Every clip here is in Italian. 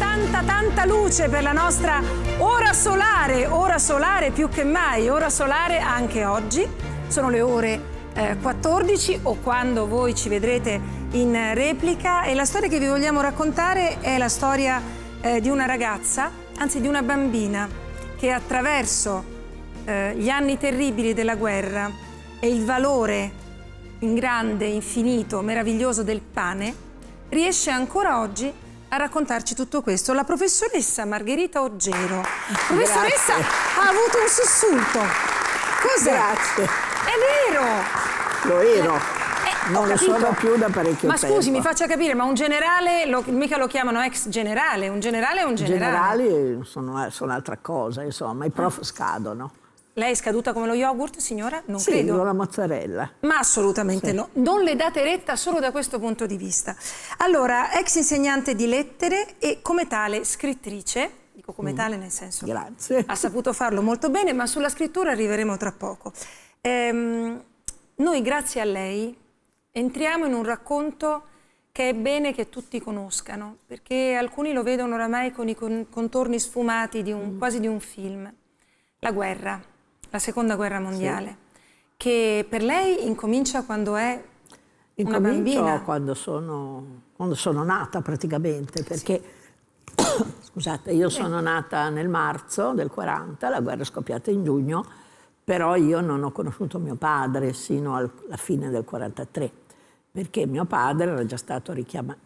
tanta tanta luce per la nostra ora solare, ora solare più che mai, ora solare anche oggi. Sono le ore eh, 14 o quando voi ci vedrete in replica e la storia che vi vogliamo raccontare è la storia eh, di una ragazza, anzi di una bambina che attraverso eh, gli anni terribili della guerra e il valore in grande, infinito, meraviglioso del pane, riesce ancora oggi a a raccontarci tutto questo la professoressa Margherita Oggero. Professoressa ha avuto un sussulto. Cos'è? Grazie. È vero. Lo ero. Eh, eh, non lo sono più da parecchio tempo. Ma scusi, mi faccia capire, ma un generale, lo, mica lo chiamano ex generale, un generale è un generale. I generali sono, eh, sono altra cosa, insomma, i prof ah. scadono. Lei è scaduta come lo yogurt, signora? Non sì, credo. con la mozzarella. Ma assolutamente sì. no. Non le date retta solo da questo punto di vista. Allora, ex insegnante di lettere e come tale scrittrice, dico come mm. tale nel senso Grazie. ha saputo farlo molto bene, ma sulla scrittura arriveremo tra poco. Ehm, noi, grazie a lei, entriamo in un racconto che è bene che tutti conoscano, perché alcuni lo vedono oramai con i contorni sfumati di un, mm. quasi di un film. La guerra la seconda guerra mondiale, sì. che per lei incomincia quando è Incomincio una bambina. Quando sono, quando sono nata praticamente, perché sì. scusate, io sono nata nel marzo del 40, la guerra è scoppiata in giugno, però io non ho conosciuto mio padre sino alla fine del 43, perché mio padre era già stato richiamato,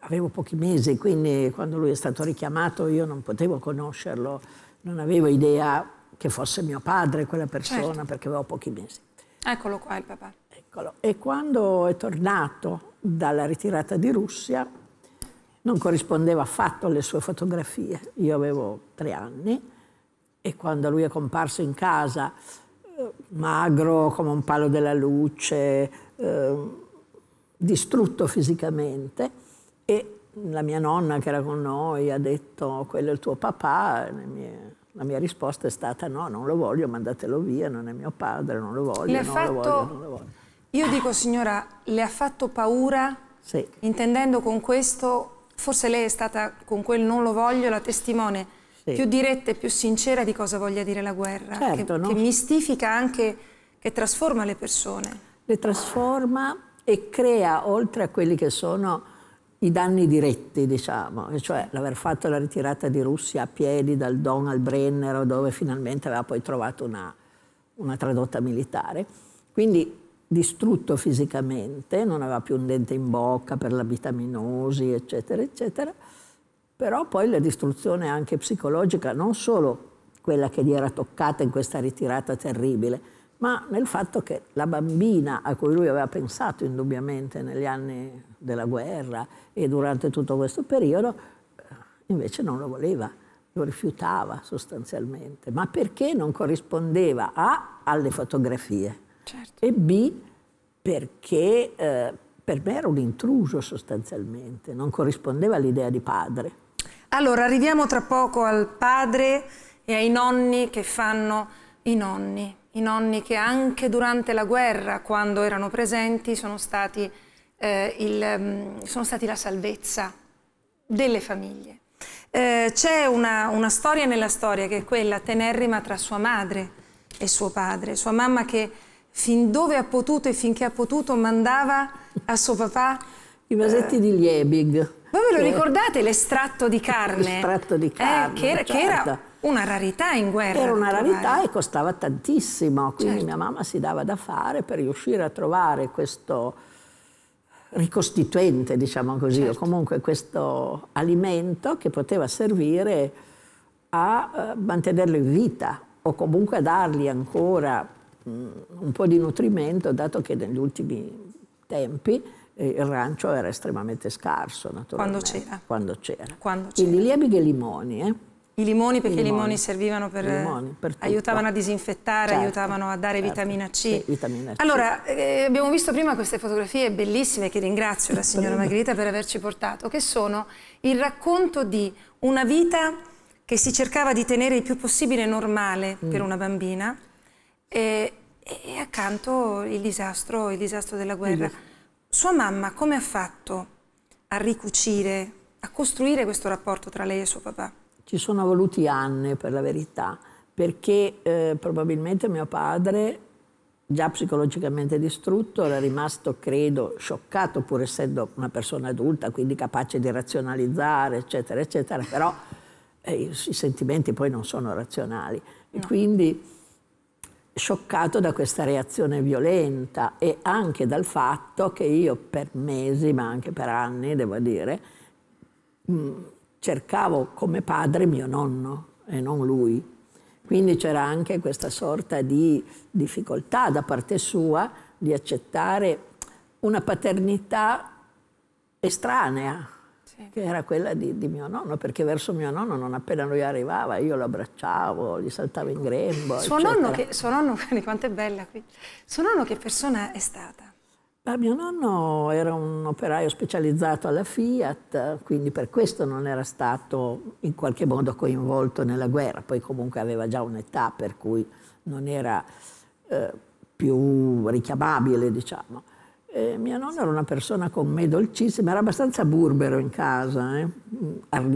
avevo pochi mesi, quindi quando lui è stato richiamato io non potevo conoscerlo, non avevo idea che fosse mio padre quella persona certo. perché avevo pochi mesi. Eccolo qua il papà. Eccolo. E quando è tornato dalla ritirata di Russia non corrispondeva affatto alle sue fotografie. Io avevo tre anni e quando lui è comparso in casa eh, magro come un palo della luce, eh, distrutto fisicamente e la mia nonna che era con noi ha detto quello è il tuo papà, le mie la mia risposta è stata no, non lo voglio, mandatelo via, non è mio padre, non lo voglio, non, fatto... lo voglio non lo voglio. Io dico signora, le ha fatto paura? Sì. Intendendo con questo, forse lei è stata con quel non lo voglio la testimone sì. più diretta e più sincera di cosa voglia dire la guerra, certo, che, no? che mistifica anche, che trasforma le persone. Le trasforma e crea, oltre a quelli che sono i danni diretti, diciamo, cioè l'aver fatto la ritirata di Russia a piedi dal Don al Brennero, dove finalmente aveva poi trovato una, una tradotta militare. Quindi distrutto fisicamente, non aveva più un dente in bocca per la vitaminosi, eccetera, eccetera. Però poi la distruzione anche psicologica, non solo quella che gli era toccata in questa ritirata terribile, ma nel fatto che la bambina a cui lui aveva pensato indubbiamente negli anni della guerra e durante tutto questo periodo, eh, invece non lo voleva, lo rifiutava sostanzialmente, ma perché non corrispondeva A alle fotografie certo. e B perché eh, per me era un intruso sostanzialmente, non corrispondeva all'idea di padre. Allora, arriviamo tra poco al padre e ai nonni che fanno i nonni i nonni che anche durante la guerra, quando erano presenti, sono stati, eh, il, mm, sono stati la salvezza delle famiglie. Eh, c'è una, una, storia nella storia che è quella tenerrima tra sua madre e suo padre, sua mamma che fin dove ha potuto e finché ha potuto mandava a suo papà i vasetti eh, di Liebig. Voi ve lo ricordate l'estratto di carne? L'estratto di eh, carne. Che era, certo. che era una rarità in guerra. Era una rarità e costava tantissimo, quindi certo. mia mamma si dava da fare per riuscire a trovare questo ricostituente, diciamo così, certo. o comunque questo alimento che poteva servire a eh, mantenerlo in vita o comunque a dargli ancora mm, un po' di nutrimento, dato che negli ultimi tempi eh, il rancio era estremamente scarso, naturalmente. Quando c'era. Quando c'era. Quando c'era. Quindi lievi che limoni, eh? I limoni perché i limoni, limoni servivano per, eh, limoni, per aiutavano a disinfettare, certo, aiutavano a dare certo, vitamina, C. Sì, vitamina, C. Allora, eh, abbiamo visto prima queste fotografie bellissime che ringrazio la signora Margherita per averci portato, che sono il racconto di una vita che si cercava di tenere il più possibile normale mm. per una bambina e, e accanto il disastro, il disastro della guerra. Mm. Sua mamma come ha fatto a ricucire, a costruire questo rapporto tra lei e suo papà? Ci sono voluti anni per la verità, perché eh, probabilmente mio padre, già psicologicamente distrutto, era rimasto, credo, scioccato, pur essendo una persona adulta, quindi capace di razionalizzare, eccetera, eccetera, però eh, i sentimenti poi non sono razionali. E quindi scioccato da questa reazione violenta e anche dal fatto che io per mesi, ma anche per anni, devo dire, mh, mm, cercavo come padre mio nonno e non lui. Quindi c'era anche questa sorta di difficoltà da parte sua di accettare una paternità estranea, sì. che era quella di, di, mio nonno, perché verso mio nonno non appena lui arrivava io lo abbracciavo, gli saltavo in grembo. Suo eccetera. nonno, che, suo nonno, quanto è bella qui, suo nonno che persona è stata? Ma mio nonno era un operaio specializzato alla Fiat, quindi per questo non era stato in qualche modo coinvolto nella guerra, poi comunque aveva già un'età per cui non era eh, più richiamabile, diciamo. E mia nonna era una persona con me dolcissima, era abbastanza burbero in casa, eh?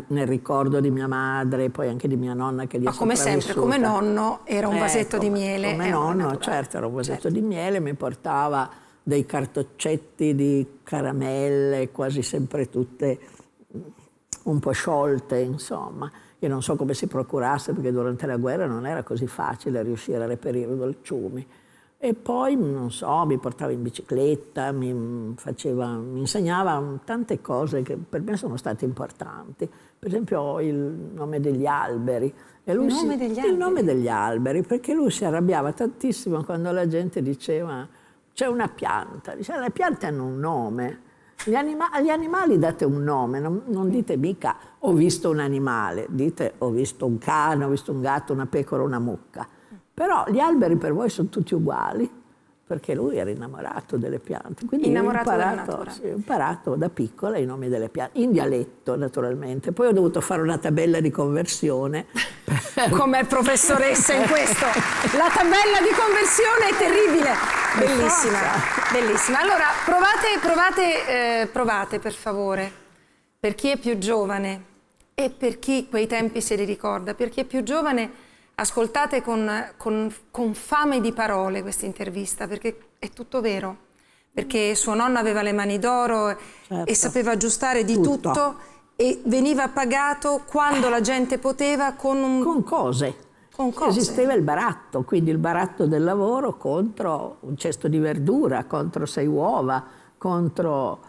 nel ricordo di mia madre, poi anche di mia nonna che gli è Ma come sempre, come nonno era un vasetto ecco, di miele. Come nonno, naturale. certo, era un vasetto certo. di miele, mi portava dei cartoccetti di caramelle, quasi sempre tutte un po' sciolte, insomma. Io non so come si procurasse, perché durante la guerra non era così facile riuscire a reperire dolciumi. E poi, non so, mi portava in bicicletta, mi, faceva, mi insegnava tante cose che per me sono state importanti. Per esempio il nome degli alberi. il, nome si, degli il alberi. nome degli alberi, perché lui si arrabbiava tantissimo quando la gente diceva c'è una pianta, dice, le piante hanno un nome. Gli anima- agli animali date un nome, non, non, dite mica ho visto un animale, dite ho visto un cane, ho visto un gatto, una pecora, una mucca. Però gli alberi per voi sono tutti uguali perché lui era innamorato delle piante. Quindi innamorato ho imparato, sì, ho imparato da piccola i nomi delle piante, in dialetto naturalmente. Poi ho dovuto fare una tabella di conversione. Come professoressa in questo. La tabella di conversione è terribile. Bellissima, bellissima. Allora, provate, provate, eh, provate per favore, per chi è più giovane e per chi quei tempi se li ricorda, per chi è più giovane Ascoltate con, con, con fame di parole questa intervista perché è tutto vero, perché suo nonno aveva le mani d'oro certo. e sapeva aggiustare di tutto. tutto. e veniva pagato quando la gente poteva con, un... con cose. Con cose. Esisteva il baratto, quindi il baratto del lavoro contro un cesto di verdura, contro sei uova, contro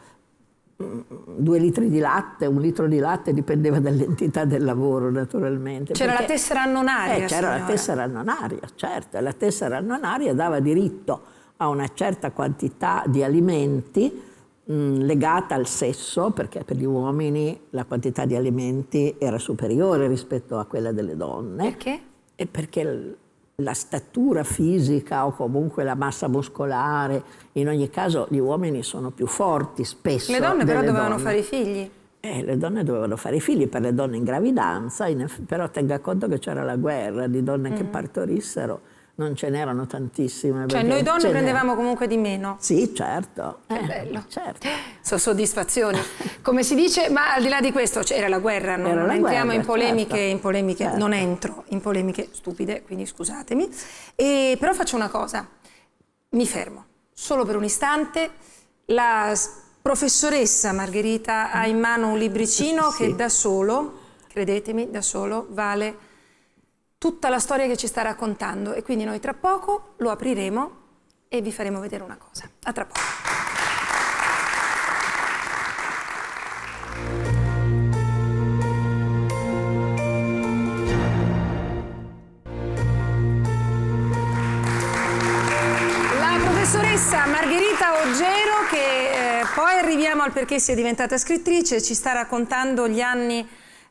due litri di latte, un litro di latte, dipendeva dall'entità del lavoro naturalmente. C'era perché, la tessera annonaria? Eh, c'era signora. la tessera annonaria, certo, e la tessera annonaria dava diritto a una certa quantità di alimenti mh, mm, legata al sesso, perché per gli uomini la quantità di alimenti era superiore rispetto a quella delle donne. Perché? E perché la statura fisica o comunque la massa muscolare, in ogni caso gli uomini sono più forti spesso. Le donne però dovevano donne. fare i figli. Eh, le donne dovevano fare i figli per le donne in gravidanza, in però tenga conto che c'era la guerra di donne mm. che partorissero non ce n'erano tantissime. Cioè noi donne prendevamo comunque di meno. Sì, certo. Che eh, bello. Certo. So soddisfazioni. Come si dice, ma al di là di questo c'era cioè, la guerra, non, non la entriamo guerra, in polemiche, certo. in polemiche certo. non entro in polemiche stupide, quindi scusatemi. E, però faccio una cosa, mi fermo, solo per un istante, la professoressa Margherita mm. ha in mano un libricino sì. che da solo, credetemi, da solo vale tutta la storia che ci sta raccontando e quindi noi tra poco lo apriremo e vi faremo vedere una cosa. A tra poco. professoressa Margherita Ogero, che eh, poi arriviamo al perché sia diventata scrittrice, ci sta raccontando gli anni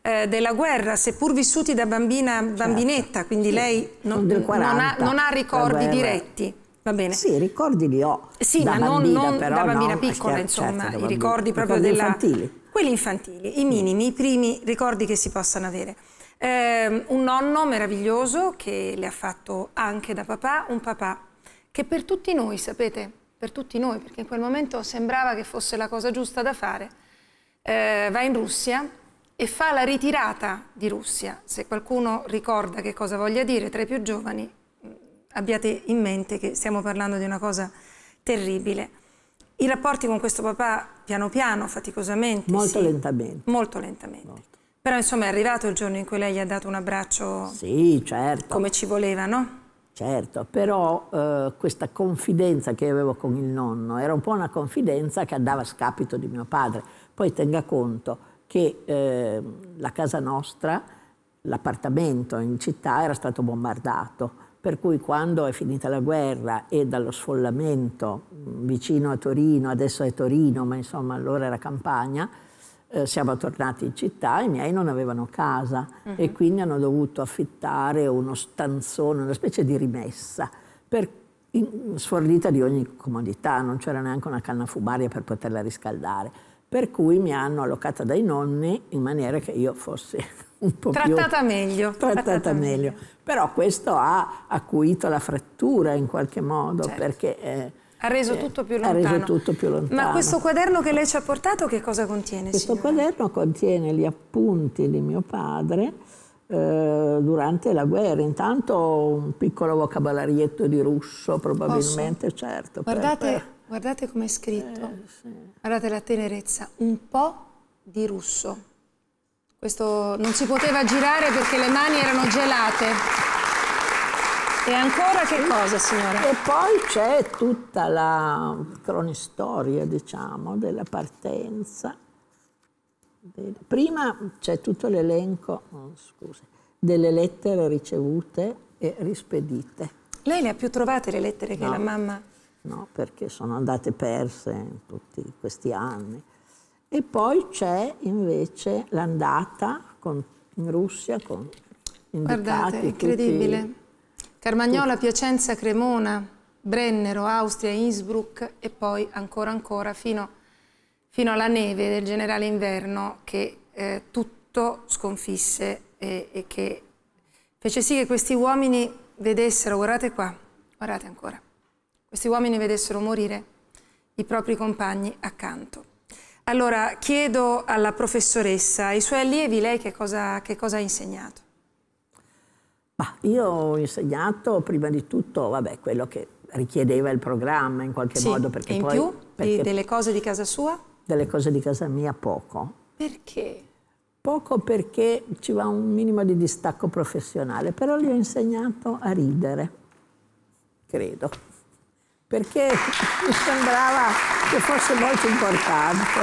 eh, della guerra, seppur vissuti da bambina, certo. bambinetta, certo. quindi sì. lei non, 40, non, ha, non ha ricordi diretti. Va bene. Sì, ricordi li ho. Sì, da ma bambina, non, non però, da bambina no, piccola, certo, insomma, certo, i ricordi proprio della... Infantili. Quelli infantili, i minimi, mm. i primi ricordi che si possano avere. Eh, un nonno meraviglioso che le ha fatto anche da papà, un papà che per tutti noi, sapete, per tutti noi, perché in quel momento sembrava che fosse la cosa giusta da fare, eh, va in Russia e fa la ritirata di Russia. Se qualcuno ricorda che cosa voglia dire tra i più giovani, mm, abbiate in mente che stiamo parlando di una cosa terribile. I rapporti con questo papà piano piano, faticosamente. Molto sì, lentamente. Molto lentamente. Molto. Però insomma è arrivato il giorno in cui lei gli ha dato un abbraccio. Sì, certo. Come ci voleva, no? Certo, però eh, questa confidenza che avevo con il nonno era un po' una confidenza che andava a scapito di mio padre. Poi tenga conto che eh, la casa nostra, l'appartamento in città era stato bombardato, per cui quando è finita la guerra e dallo sfollamento vicino a Torino, adesso è Torino, ma insomma allora era campagna, eh, siamo tornati in città, i miei non avevano casa uh mhm. -huh. e quindi hanno dovuto affittare uno stanzone, una specie di rimessa, per, in, sfornita di ogni comodità, non c'era neanche una canna fumaria per poterla riscaldare per cui mi hanno allocata dai nonni in maniera che io fossi un po' trattata più... meglio. Trattata, trattata meglio. meglio. Però questo ha acuito la frattura in qualche modo certo. perché... Eh, ha reso, eh, tutto più lontano. ha reso tutto più lontano. Ma questo quaderno che lei ci ha portato che cosa contiene? Questo signora? quaderno contiene gli appunti di mio padre eh, durante la guerra. Intanto un piccolo vocabolarietto di russo probabilmente, Posso? certo. Guardate... per Guardate come è scritto. Eh, sì. Guardate la tenerezza. Un po' di russo. Questo non si poteva girare perché le mani erano gelate. E ancora che cosa, signora? E poi c'è tutta la cronistoria, diciamo, della partenza. Prima c'è tutto l'elenco, oh, delle lettere ricevute e rispedite. Lei le ha più trovate le lettere no. che la mamma no? perché sono andate perse in tutti questi anni. E poi c'è invece l'andata con, in Russia con Guardate, incredibile. Tutti, Carmagnola, tutti. Piacenza, Cremona, Brennero, Austria, Innsbruck e poi ancora ancora fino, fino alla neve del generale inverno che eh, tutto sconfisse e, e che fece sì che questi uomini vedessero, guardate qua, guardate ancora, questi uomini vedessero morire i propri compagni accanto. Allora chiedo alla professoressa, ai suoi allievi lei che cosa, che cosa ha insegnato? Ma io ho insegnato prima di tutto vabbè, quello che richiedeva il programma in qualche sì, modo. Perché e in poi, più perché delle cose di casa sua? Delle cose di casa mia poco. Perché? Poco perché ci va un minimo di distacco professionale, però gli ho insegnato a ridere, credo perché mi sembrava che fosse molto importante,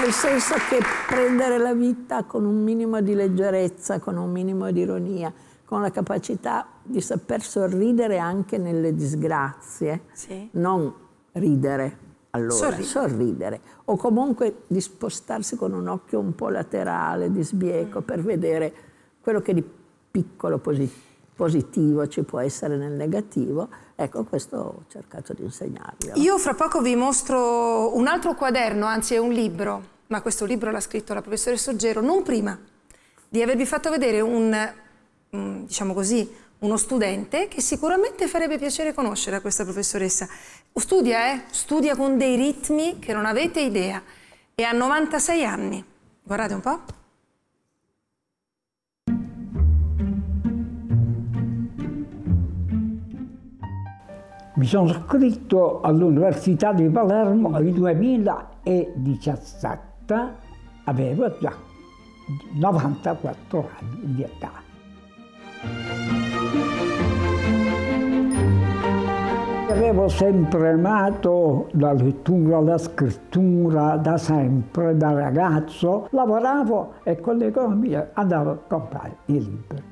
nel senso che prendere la vita con un minimo di leggerezza, con un minimo di ironia, con la capacità di saper sorridere anche nelle disgrazie, sì. non ridere. Allora, sorridere. sorridere. o comunque di spostarsi con un occhio un po' laterale, di sbieco, mm. per vedere quello che di piccolo positivo ci può essere nel negativo, Ecco, questo ho cercato di insegnargli. Io fra poco vi mostro un altro quaderno, anzi è un libro, ma questo libro l'ha scritto la professoressa Oggero non prima di avervi fatto vedere un, mm, diciamo così, uno studente che sicuramente farebbe piacere conoscere a questa professoressa. Studia, eh? Studia con dei ritmi che non avete idea e ha 96 anni. Guardate un po'. Mi sono iscritto all'Università di Palermo nel 2017, avevo già 94 anni di età. Avevo sempre amato la lettura, la scrittura da sempre, da ragazzo. Lavoravo e con le economie andavo a comprare i libri.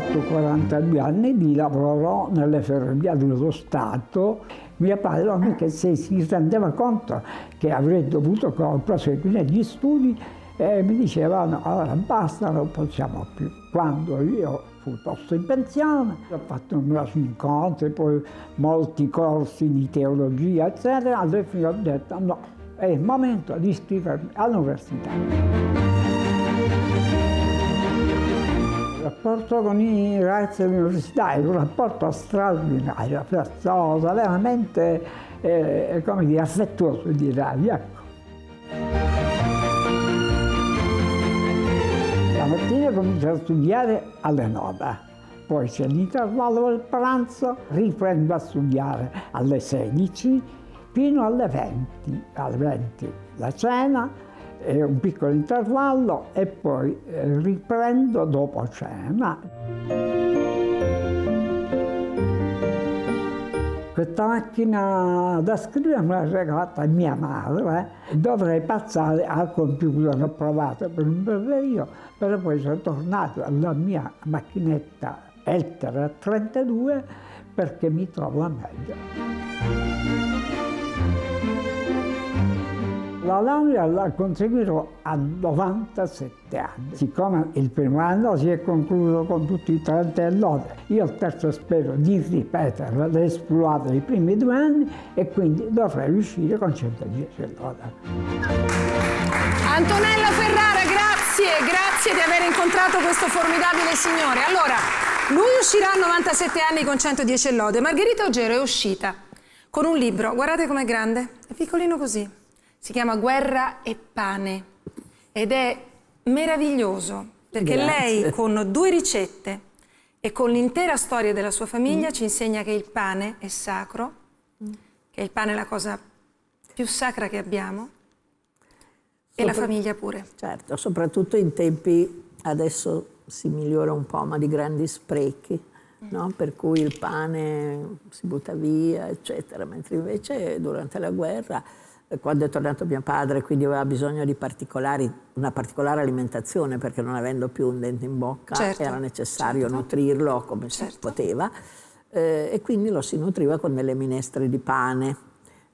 fatto 42 anni di lavoro nelle ferrovie dello Stato, mio padre non che se si rendeva conto che avrei dovuto proseguire gli studi e eh, mi dicevano allora basta, non possiamo più. Quando io fui posto in pensione, ho fatto numerosi incontri, poi molti corsi di teologia, eccetera, alla fine ho detto no, è il momento di iscrivermi all'università. rapporto con i ragazzi dell'università è un rapporto straordinario, prezioso, veramente eh, come dire, affettuoso direi. Ecco. La mattina comincia a studiare alle 9 poi c'è l'intervallo del pranzo, riprendo a studiare alle 16 fino alle 20, alle 20 la cena, un piccolo intervallo e poi eh, riprendo dopo cena. Questa macchina da scrivere me l'ha regalata mia madre, dovrei passare al computer, ho provato per un bel periodo, però poi sono tornato alla mia macchinetta Elter 32 perché mi trovo meglio. La laurea l'ha conseguito a 97 anni. Siccome il primo anno si è concluso con tutti i 30 e lode, io al terzo spero di ripetere l'esplorato dei primi due anni e quindi dovrei riuscire con 110 e lode. Antonella Ferrara, grazie, grazie di aver incontrato questo formidabile signore. Allora, lui uscirà a 97 anni con 110 e lode. Margherita Ogero è uscita con un libro, guardate com'è grande, è piccolino così. Si chiama Guerra e Pane ed è meraviglioso perché Grazie. lei con due ricette e con l'intera storia della sua famiglia mm. ci insegna che il pane è sacro, mm. che il pane è la cosa più sacra che abbiamo Sopr e la famiglia pure. Certo, soprattutto in tempi adesso si migliora un po', ma di grandi sprechi, no? per cui il pane si butta via, eccetera, mentre invece durante la guerra eh, quando è tornato mio padre, quindi aveva bisogno di una particolare alimentazione perché non avendo più un dente in bocca certo, era necessario certo. nutrirlo come certo. si poteva eh, e quindi lo si nutriva con delle minestre di pane.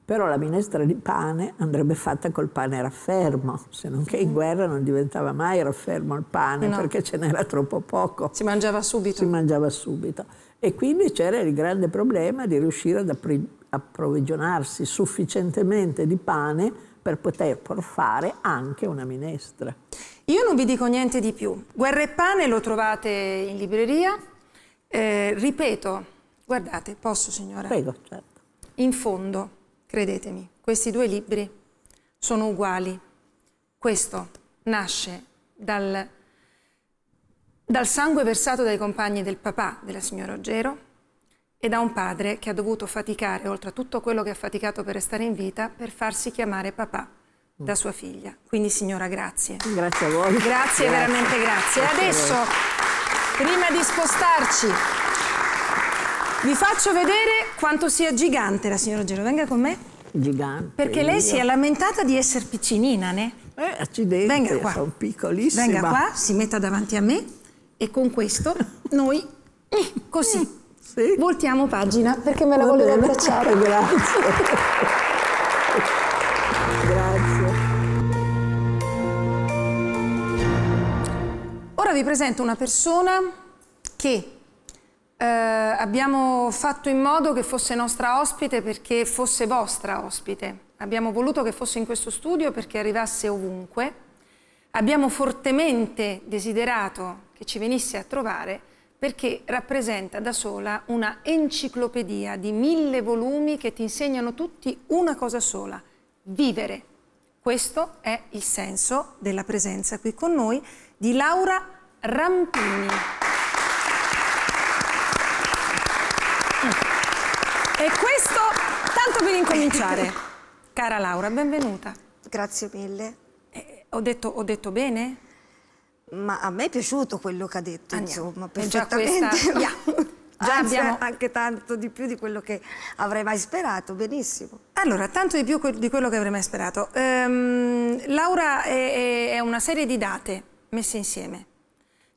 Però la minestra di pane andrebbe fatta col pane raffermo, se non che in mm. guerra non diventava mai raffermo il pane no. perché ce n'era troppo poco. Si mangiava subito. Si mangiava subito. E quindi c'era il grande problema di riuscire ad aprire approvvigionarsi sufficientemente di pane per poter fare anche una minestra. Io non vi dico niente di più. Guerra e pane lo trovate in libreria. Eh, ripeto, guardate, posso signora? Prego, certo. In fondo, credetemi, questi due libri sono uguali. Questo nasce dal, dal sangue versato dai compagni del papà della signora Oggero e da un padre che ha dovuto faticare, oltre a tutto quello che ha faticato per restare in vita, per farsi chiamare papà da sua figlia. Quindi signora, grazie. Grazie a voi. Grazie, grazie. veramente grazie. E Adesso, prima di spostarci, vi faccio vedere quanto sia gigante la signora Gero. Venga con me. Gigante. Perché lei io. si è lamentata di essere piccinina, ne? Eh, accidenti, Venga qua. sono piccolissima. Venga qua, si metta davanti a me e con questo noi eh, così sì. Voltiamo pagina perché me la volevo abbracciare. Grazie. Grazie. Ora vi presento una persona che eh, abbiamo fatto in modo che fosse nostra ospite perché fosse vostra ospite. Abbiamo voluto che fosse in questo studio perché arrivasse ovunque. Abbiamo fortemente desiderato che ci venisse a trovare perché rappresenta da sola una enciclopedia di mille volumi che ti insegnano tutti una cosa sola, vivere. Questo è il senso della presenza qui con noi di Laura Rampini. E questo tanto per incominciare. Cara Laura, benvenuta. Grazie mille. Eh, ho, detto, ho detto bene? Ma a me è piaciuto quello che ha detto, Andiamo. insomma, perfettamente. Già, già Anzi, abbiamo... anche tanto di più di quello che avrei mai sperato, benissimo. Allora, tanto di più di quello che avrei mai sperato. Ehm, Laura è, è una serie di date messe insieme.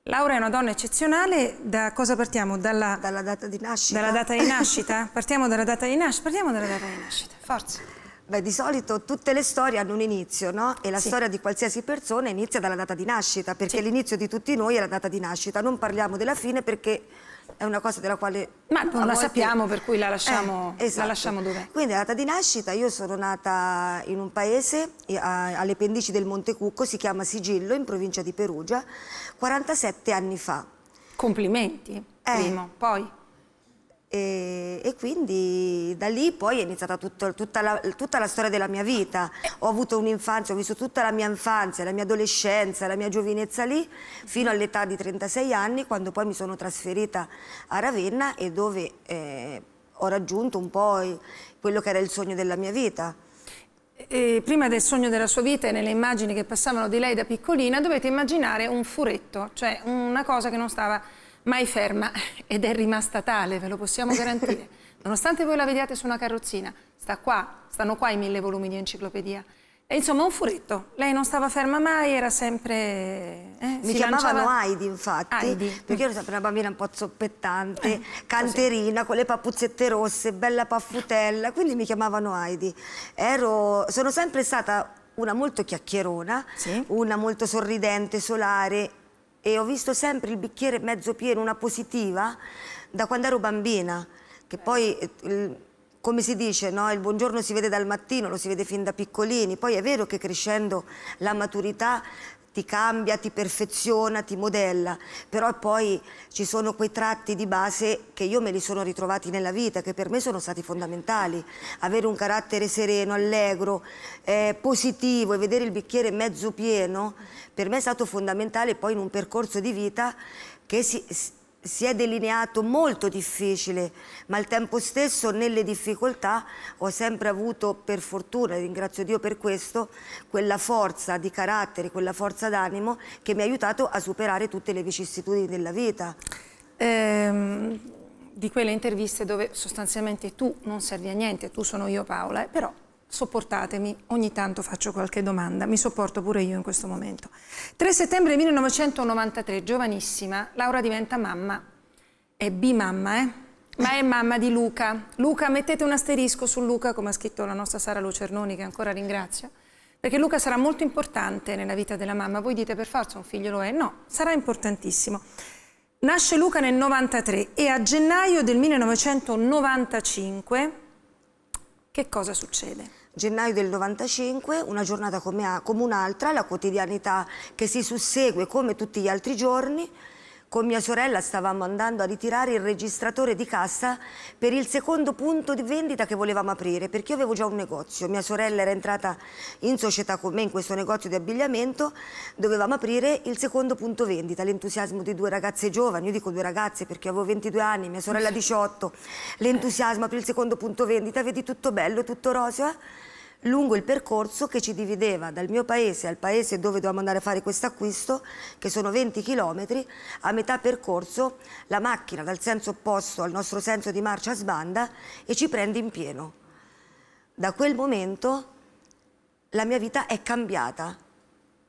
Laura è una donna eccezionale, da cosa partiamo? Dalla, dalla data di nascita. Dalla data di nascita? partiamo dalla data di nascita, partiamo dalla data di nascita, forza. Beh, di solito tutte le storie hanno un inizio, no? E la sì. storia di qualsiasi persona inizia dalla data di nascita, perché sì. l'inizio di tutti noi è la data di nascita. Non parliamo della fine perché è una cosa della quale... Ma non la sappiamo, per cui la lasciamo, eh, esatto. la lasciamo dove? Quindi la data di nascita, io sono nata in un paese, eh, a, alle pendici del Monte Cucco, si chiama Sigillo, in provincia di Perugia, 47 anni fa. Complimenti, eh. primo. Poi? E, e, quindi da lì poi è iniziata tutto, tutta, la, tutta, la, storia della mia vita. Ho avuto un'infanzia, ho visto tutta la mia infanzia, la mia adolescenza, la mia giovinezza lì, fino all'età di 36 anni, quando poi mi sono trasferita a Ravenna e dove eh, ho raggiunto un po' quello che era il sogno della mia vita. E prima del sogno della sua vita e nelle immagini che passavano di lei da piccolina dovete immaginare un furetto, cioè una cosa che non stava mai ferma ed è rimasta tale, ve lo possiamo garantire. Nonostante voi la vediate su una carrozzina, sta qua, stanno qua i mille volumi di enciclopedia. E insomma un furetto, lei non stava ferma mai, era sempre... Eh, Mi chiamavano lanciava... Heidi infatti, Heidi. perché io ero sempre una bambina un po' zoppettante, eh, canterina, così. con le pappuzzette rosse, bella paffutella, quindi mi chiamavano Heidi. Ero... Sono sempre stata una molto chiacchierona, sì. una molto sorridente, solare, e ho visto sempre il bicchiere mezzo pieno, una positiva, da quando ero bambina, che eh. poi, eh, come si dice, no? il buongiorno si vede dal mattino, lo si vede fin da piccolini, poi è vero che crescendo la maturità ti cambia, ti perfeziona, ti modella, però poi ci sono quei tratti di base che io me li sono ritrovati nella vita, che per me sono stati fondamentali. Avere un carattere sereno, allegro, eh, positivo e vedere il bicchiere mezzo pieno, per me è stato fondamentale poi in un percorso di vita che si si è delineato molto difficile, ma al tempo stesso nelle difficoltà ho sempre avuto, per fortuna, ringrazio Dio per questo, quella forza di carattere, quella forza d'animo che mi ha aiutato a superare tutte le vicissitudini della vita. Ehm, di quelle interviste dove sostanzialmente tu non servi a niente, tu sono io Paola, eh, però sopportatemi, ogni tanto faccio qualche domanda, mi sopporto pure io in questo momento. 3 settembre 1993, giovanissima, Laura diventa mamma, è bimamma, eh? ma è mamma di Luca. Luca, mettete un asterisco su Luca, come ha scritto la nostra Sara Lucernoni, che ancora ringrazio, perché Luca sarà molto importante nella vita della mamma. Voi dite per forza un figlio lo è? No, sarà importantissimo. Nasce Luca nel 93 e a gennaio del 1995 che cosa succede? gennaio del 95, una giornata come, come un'altra, la quotidianità che si sussegue come tutti gli altri giorni, con mia sorella stavamo andando a ritirare il registratore di cassa per il secondo punto di vendita che volevamo aprire, perché io avevo già un negozio. Mia sorella era entrata in società con me in questo negozio di abbigliamento, dovevamo aprire il secondo punto vendita. L'entusiasmo di due ragazze giovani, io dico due ragazze perché avevo 22 anni, mia sorella 18, l'entusiasmo, per il secondo punto vendita, vedi tutto bello, tutto roseo. Eh? lungo il percorso che ci divideva dal mio paese al paese dove dovevamo andare a fare questo acquisto, che sono 20 km, a metà percorso la macchina dal senso opposto al nostro senso di marcia sbanda e ci prende in pieno. Da quel momento la mia vita è cambiata.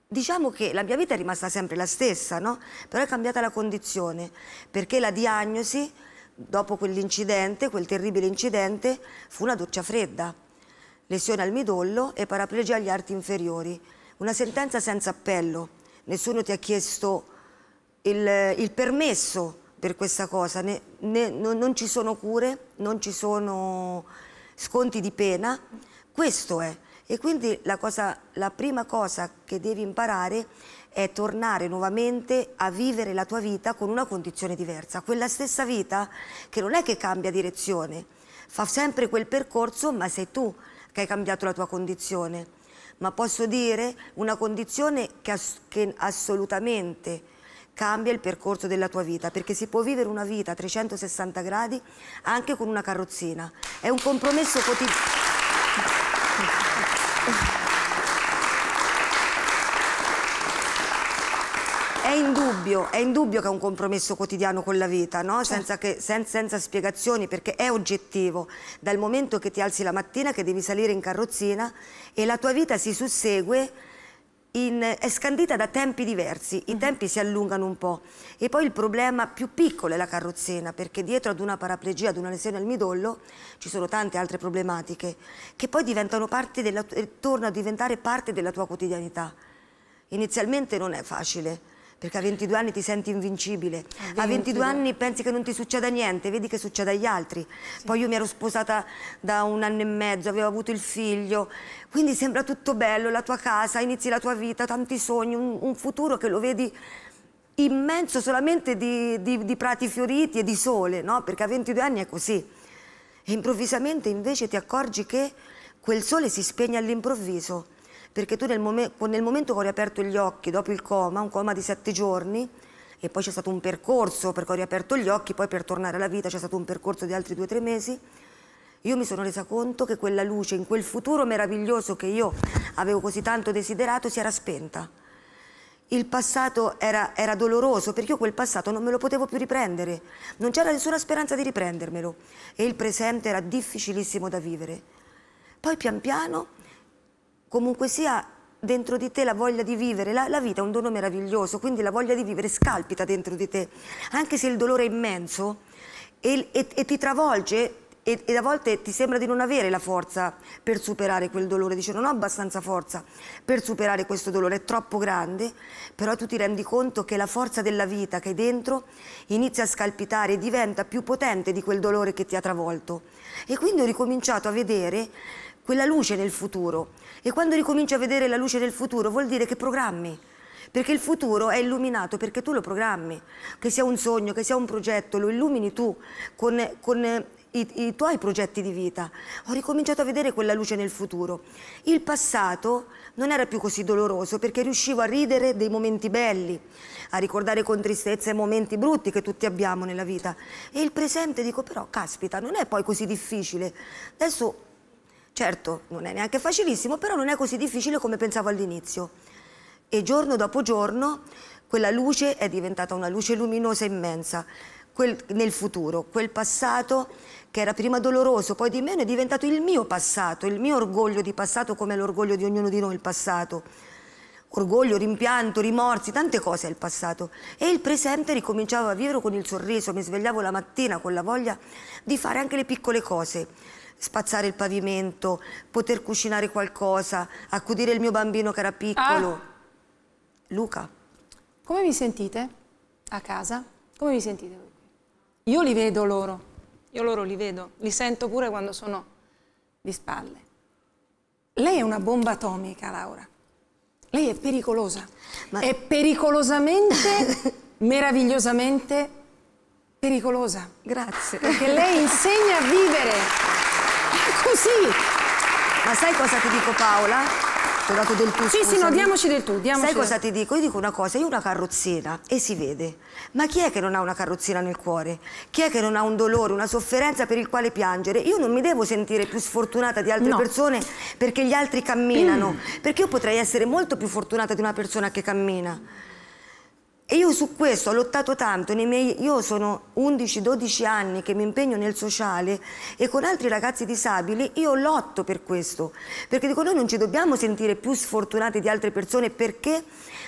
Diciamo che la mia vita è rimasta sempre la stessa, no? però è cambiata la condizione, perché la diagnosi, dopo quell'incidente, quel terribile incidente, fu una doccia fredda lesione al midollo e paraplegia agli arti inferiori. Una sentenza senza appello, nessuno ti ha chiesto il, il permesso per questa cosa, né, né, non, non ci sono cure, non ci sono sconti di pena, questo è. E quindi la, cosa, la, prima cosa che devi imparare è tornare nuovamente a vivere la tua vita con una condizione diversa, quella stessa vita che non è che cambia direzione, fa sempre quel percorso ma sei tu che hai cambiato la tua condizione, ma posso dire una condizione che, ass che assolutamente cambia il percorso della tua vita, perché si può vivere una vita a 360 gradi anche con una carrozzina. È un compromesso quotidiano. indubbio, è indubbio che è un compromesso quotidiano con la vita, no? certo. senza, che, sen, senza, spiegazioni, perché è oggettivo. Dal momento che ti alzi la mattina, che devi salire in carrozzina e la tua vita si sussegue, in, è scandita da tempi diversi, i mhm. tempi si allungano un po'. E poi il problema più piccolo è la carrozzina, perché dietro ad una paraplegia, ad una lesione al midollo, ci sono tante altre problematiche, che poi diventano parte della, tornano a diventare parte della tua quotidianità. Inizialmente non è facile, perché a 22 anni ti senti invincibile, a 22, 22 anni pensi che non ti succeda niente, vedi che succede agli altri. Sì. Poi io mi ero sposata da un anno e mezzo, avevo avuto il figlio, quindi sembra tutto bello, la tua casa, inizi la tua vita, tanti sogni, un, un futuro che lo vedi immenso solamente di, di, di, prati fioriti e di sole, no? Perché a 22 anni è così. E improvvisamente invece ti accorgi che quel sole si spegne all'improvviso perché tu nel, momen nel momento che ho riaperto gli occhi dopo il coma, un coma di sette giorni, e poi c'è stato un percorso perché ho riaperto gli occhi, poi per tornare alla vita c'è stato un percorso di altri due o tre mesi, io mi sono resa conto che quella luce in quel futuro meraviglioso che io avevo così tanto desiderato si era spenta. Il passato era, era doloroso perché io quel passato non me lo potevo più riprendere, non c'era nessuna speranza di riprendermelo e il presente era difficilissimo da vivere. Poi pian piano comunque sia dentro di te la voglia di vivere, la, la, vita è un dono meraviglioso, quindi la voglia di vivere scalpita dentro di te, anche se il dolore è immenso e, e, e ti travolge e, e, a volte ti sembra di non avere la forza per superare quel dolore, dici non ho abbastanza forza per superare questo dolore, è troppo grande, però tu ti rendi conto che la forza della vita che è dentro inizia a scalpitare e diventa più potente di quel dolore che ti ha travolto. E quindi ho ricominciato a vedere quella luce nel futuro. E quando ricominci a vedere la luce nel futuro vuol dire che programmi. Perché il futuro è illuminato perché tu lo programmi, che sia un sogno, che sia un progetto, lo illumini tu con, con i, i, tuoi progetti di vita. Ho ricominciato a vedere quella luce nel futuro. Il passato non era più così doloroso perché riuscivo a ridere dei momenti belli, a ricordare con tristezza i momenti brutti che tutti abbiamo nella vita. E il presente dico però, caspita, non è poi così difficile. Adesso Certo, non è neanche facilissimo, però non è così difficile come pensavo all'inizio. E giorno dopo giorno quella luce è diventata una luce luminosa immensa. Quel, nel futuro, quel passato che era prima doloroso, poi di meno è diventato il mio passato, il mio orgoglio di passato come l'orgoglio di ognuno di noi il passato. Orgoglio, rimpianto, rimorsi, tante cose è il passato. E il presente ricominciava a vivere con il sorriso, mi svegliavo la mattina con la voglia di fare anche le piccole cose spazzare il pavimento, poter cucinare qualcosa, accudire il mio bambino che era piccolo. Ah. Luca. Come vi sentite a casa? Come vi sentite voi? qui? Io li vedo loro, io loro li vedo, li sento pure quando sono di spalle. Lei è una bomba atomica, Laura. Lei è pericolosa. Ma... È pericolosamente, meravigliosamente pericolosa. Grazie. Perché lei insegna a vivere così. Ma sai cosa ti dico Paola? Ti ho dato del tu, Sì, sì, no, diamoci del tu, diamoci. Sai cosa ti dico? Io dico una cosa, io ho una carrozzina e si vede. Ma chi è che non ha una carrozzina nel cuore? Chi è che non ha un dolore, una sofferenza per il quale piangere? Io non mi devo sentire più sfortunata di altre no. persone perché gli altri camminano. Mm. Perché io potrei essere molto più fortunata di una persona che cammina. E io su questo ho lottato tanto, miei, io sono 11-12 anni che mi impegno nel sociale e con altri ragazzi disabili io lotto per questo, perché dico noi non ci dobbiamo sentire più sfortunati di altre persone perché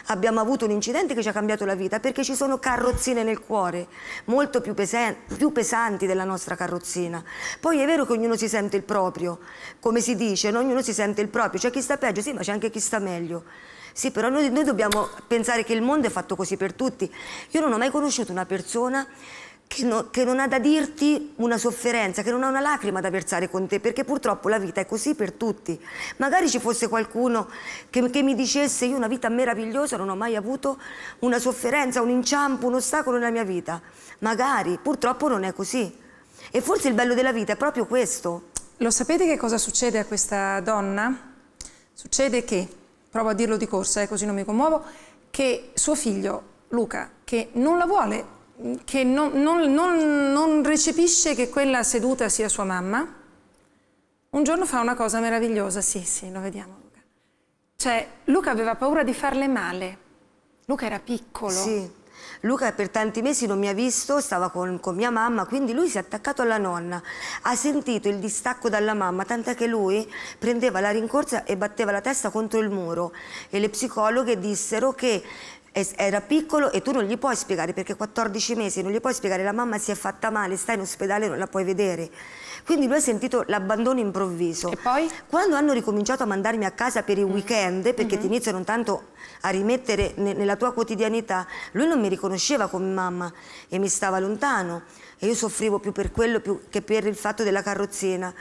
abbiamo avuto un incidente che ci ha cambiato la vita, perché ci sono carrozzine nel cuore, molto più, pesen, più pesanti della nostra carrozzina. Poi è vero che ognuno si sente il proprio, come si dice, ognuno si sente il proprio, c'è chi sta peggio, sì ma c'è anche chi sta meglio. Sì, però noi, noi dobbiamo pensare che il mondo è fatto così per tutti. Io non ho mai conosciuto una persona che, no, che, non ha da dirti una sofferenza, che non ha una lacrima da versare con te, perché purtroppo la vita è così per tutti. Magari ci fosse qualcuno che, che mi dicesse io una vita meravigliosa, non ho mai avuto una sofferenza, un inciampo, un ostacolo nella mia vita. Magari, purtroppo non è così. E forse il bello della vita è proprio questo. Lo sapete che cosa succede a questa donna? Succede che provo a dirlo di corsa, eh, così non mi commuovo, che suo figlio Luca, che non la vuole, che non, non, non, non recepisce che quella seduta sia sua mamma, un giorno fa una cosa meravigliosa, sì, sì, lo vediamo Luca. Cioè, Luca aveva paura di farle male. Luca era piccolo. Sì. Luca per tanti mesi non mi ha visto, stava con, con, mia mamma, quindi lui si è attaccato alla nonna, ha sentito il distacco dalla mamma, tant'è che lui prendeva la rincorsa e batteva la testa contro il muro e le psicologhe dissero che era piccolo e tu non gli puoi spiegare perché 14 mesi non gli puoi spiegare la mamma si è fatta male, sta in ospedale non la puoi vedere quindi lui ha sentito l'abbandono improvviso. E poi? Quando hanno ricominciato a mandarmi a casa per i mm. weekend, perché mm -hmm. ti iniziano tanto a rimettere ne nella tua quotidianità, lui non mi riconosceva come mamma e mi stava lontano. E io soffrivo più per quello più che per il fatto della carrozzina.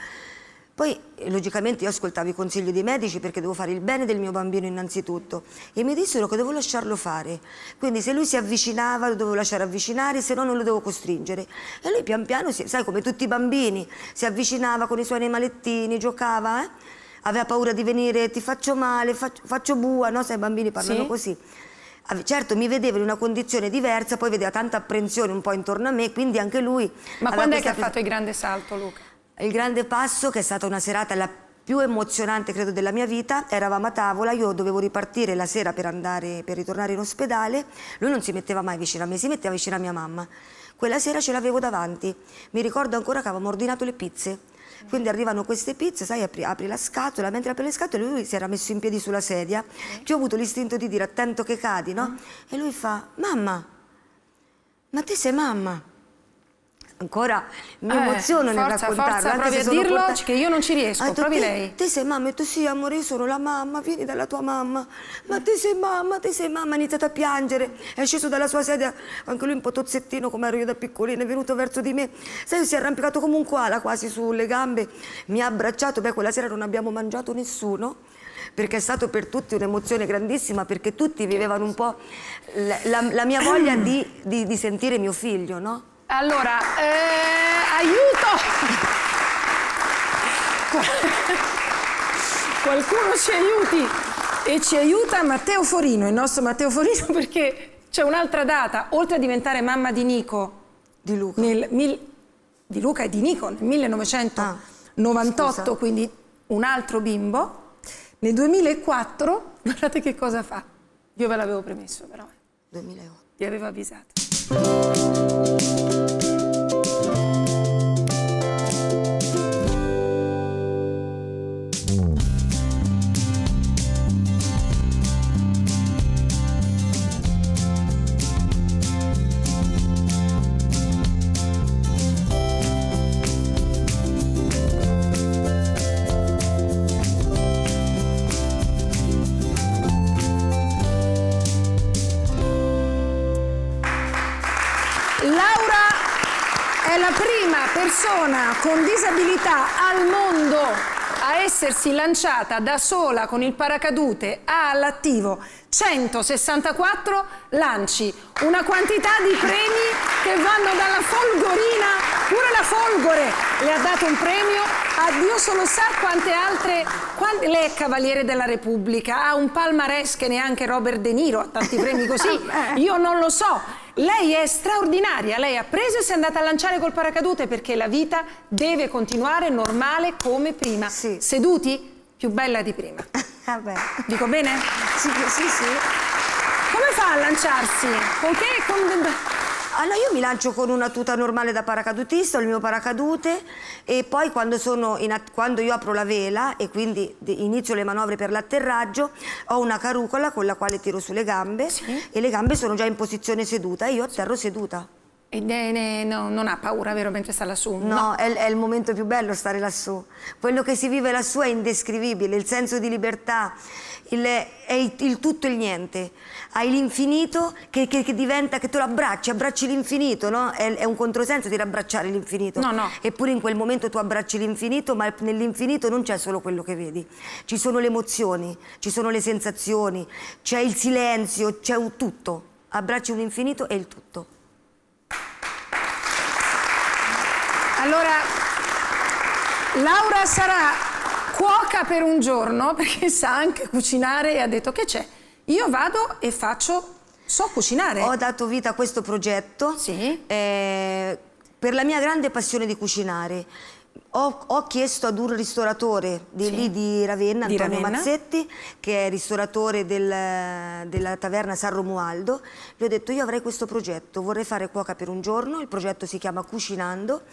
Poi logicamente io ascoltavo i consigli dei medici perché devo fare il bene del mio bambino innanzitutto e mi dissero che devo lasciarlo fare quindi se lui si avvicinava lo dovevo lasciare avvicinare se no non lo devo costringere e lui pian piano, sai come tutti i bambini si avvicinava con i suoi animalettini giocava eh? aveva paura di venire ti faccio male, faccio, faccio bua no? sai i bambini parlano sì. così certo mi vedeva in una condizione diversa poi vedeva tanta apprensione un po' intorno a me quindi anche lui ma quando è che ha fatto il grande salto Luca? Il grande passo, che è stata una serata la più emozionante credo della mia vita, eravamo a tavola, io dovevo ripartire la sera per, andare, per ritornare in ospedale, lui non si metteva mai vicino a me, si metteva vicino a mia mamma. Quella sera ce l'avevo davanti, mi ricordo ancora che avevamo ordinato le pizze, quindi arrivano queste pizze, sai, apri, apri, la scatola, mentre apri le scatole lui si era messo in piedi sulla sedia, che ho avuto l'istinto di dire attento che cadi, no? Mm. E lui fa, mamma, ma te sei mamma? ancora mi eh, emoziono forza, nel raccontarlo. Forza, provi a dirlo portata... che io non ci riesco, ah, provi lei. Te sei mamma? E tu sì, amore, io sono la mamma, vieni dalla tua mamma. Ma te sei mamma, te sei mamma, ha iniziato a piangere. È sceso dalla sua sedia, anche lui un po' tozzettino come ero io da piccolino è venuto verso di me. Sai, si è arrampicato come un koala quasi sulle gambe, mi ha abbracciato. Beh, quella sera non abbiamo mangiato nessuno perché è stato per tutti un'emozione grandissima perché tutti vivevano un po' la, la, la mia voglia di, di, di sentire mio figlio, no? Allora, eh, aiuto! Qualcuno ci aiuti e ci aiuta Matteo Forino, il nostro Matteo Forino, perché c'è un'altra data, oltre a diventare mamma di Nico, di Luca, nel, mil, di Luca e di Nico nel 1998, ah, quindi un altro bimbo, nel 2004, guardate che cosa fa, io ve l'avevo premesso però, 2008. vi avevo avvisato. con disabilità al mondo a essersi lanciata da sola con il paracadute all'attivo 164 lanci, una quantità di premi che vanno dalla folgorina, pure la folgore le ha dato un premio, a Dio solo sa quante altre, quante, lei è Cavaliere della Repubblica, ha un palmarès che neanche Robert De Niro ha tanti premi così, eh. io non lo so. Lei è straordinaria, lei ha preso e si è andata a lanciare col paracadute perché la vita deve continuare normale come prima. Sì. Seduti? Più bella di prima. Vabbè. Ah, Dico bene? Sì, sì, sì. Come fa a lanciarsi? Con che... Con... Allora io mi lancio con una tuta normale da paracadutista, ho il mio paracadute e poi quando, quando io apro la vela e quindi inizio le manovre per l'atterraggio ho una carucola con la quale tiro sulle gambe sì. e le gambe sono già in posizione seduta e io atterro seduta. E ne, no, non ha paura, vero, mentre sta lassù? No, no. È, è, il momento più bello stare lassù. Quello che si vive lassù è indescrivibile, il senso di libertà, il, è il, il, tutto e il niente. Hai l'infinito che, che, che, diventa, che tu l'abbracci, abbracci l'infinito, no? È, è, un controsenso di abbracciare l'infinito. No, no. Eppure in quel momento tu abbracci l'infinito, ma nell'infinito non c'è solo quello che vedi. Ci sono le emozioni, ci sono le sensazioni, c'è il silenzio, c'è un tutto. Abbracci un infinito e il tutto. Allora, Laura sarà cuoca per un giorno perché sa anche cucinare e ha detto che c'è. Io vado e faccio, so cucinare. Ho dato vita a questo progetto sì. eh, per la mia grande passione di cucinare. Ho, ho, chiesto ad un ristoratore di sì. lì di Ravenna, di Antonio Ravenna. Mazzetti, che è ristoratore del, della taverna San Romualdo, gli ho detto io avrei questo progetto, vorrei fare cuoca per un giorno, il progetto si chiama Cucinando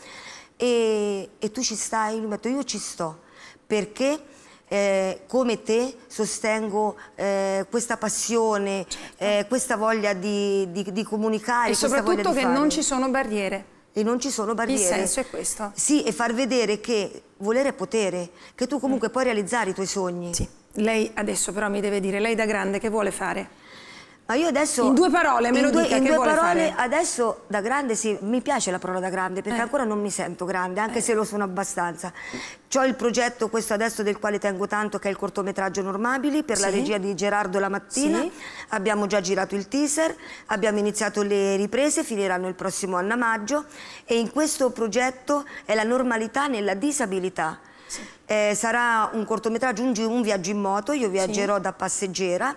e, e tu ci stai? Lui mi ha detto io ci sto perché eh, come te sostengo eh, questa passione, certo. eh, questa voglia di, di, di comunicare. E soprattutto che non ci sono barriere. E non ci sono barriere. Il senso è questo. Sì, e far vedere che volere è potere, che tu comunque mm. puoi realizzare i tuoi sogni. Sì. Lei adesso però mi deve dire, lei da grande che vuole fare? Ma io adesso... In due parole, me lo due, dica, in due parole, fare? adesso da grande sì, mi piace la parola da grande, perché eh. ancora non mi sento grande, anche eh. se lo sono abbastanza. Ho il progetto, questo adesso, del quale tengo tanto, che è il cortometraggio Normabili, per sì. la regia di Gerardo la mattina. Sì. Abbiamo già girato il teaser, abbiamo iniziato le riprese, finiranno il prossimo anno a maggio. E in questo progetto è la normalità nella disabilità. Sì. Eh, sarà un cortometraggio, un, un, viaggio in moto, io viaggerò da passeggera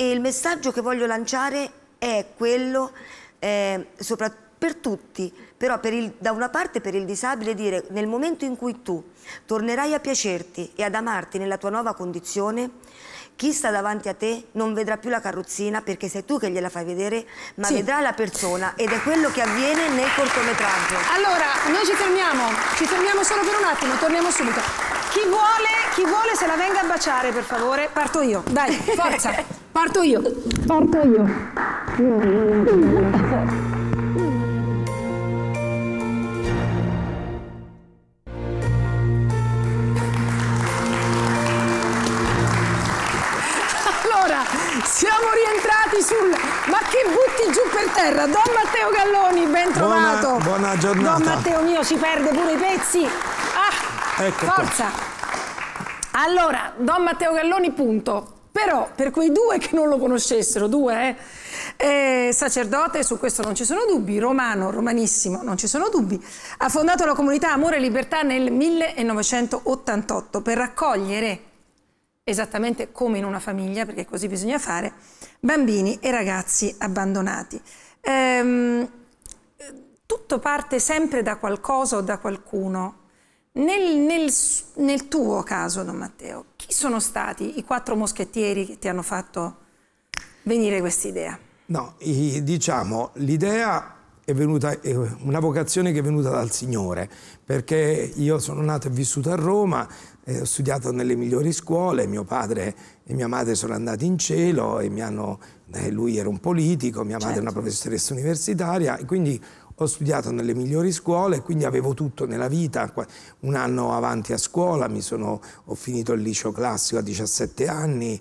e il messaggio che voglio lanciare è quello, eh, soprattutto per tutti, però per il, da una parte per il disabile dire nel momento in cui tu tornerai a piacerti e ad amarti nella tua nuova condizione, chi sta davanti a te non vedrà più la carrozzina perché sei tu che gliela fai vedere, ma sì. vedrà la persona ed è quello che avviene nel cortometraggio. Allora, noi ci fermiamo, ci fermiamo solo per un attimo, torniamo subito. Chi vuole, chi vuole se la venga a baciare per favore, parto io, dai, forza. Parto io. Parto io. Allora, siamo rientrati sul... Ma che butti giù per terra? Don Matteo Galloni, ben trovato. Buona, buona giornata. Don Matteo mio si perde pure i pezzi. Ah, ecco forza. Qua. Allora, Don Matteo Galloni, punto. Però per quei due che non lo conoscessero, due, eh, eh, sacerdote, su questo non ci sono dubbi, romano, romanissimo, non ci sono dubbi, ha fondato la comunità Amore e Libertà nel 1988 per raccogliere, esattamente come in una famiglia, perché così bisogna fare, bambini e ragazzi abbandonati. Ehm, tutto parte sempre da qualcosa o da qualcuno. Nel, nel, nel, tuo caso, Don Matteo, chi sono stati i quattro moschettieri che ti hanno fatto venire questa idea? No, diciamo, l'idea è venuta, è una vocazione che è venuta dal Signore, perché io sono nato e vissuto a Roma, eh, ho studiato nelle migliori scuole, mio padre e mia madre sono andati in cielo e hanno, eh, lui era un politico, mia madre certo. è una certo. professoressa universitaria, quindi ho studiato nelle migliori scuole, quindi avevo tutto nella vita, un anno avanti a scuola, sono, ho finito il liceo classico a 17 anni,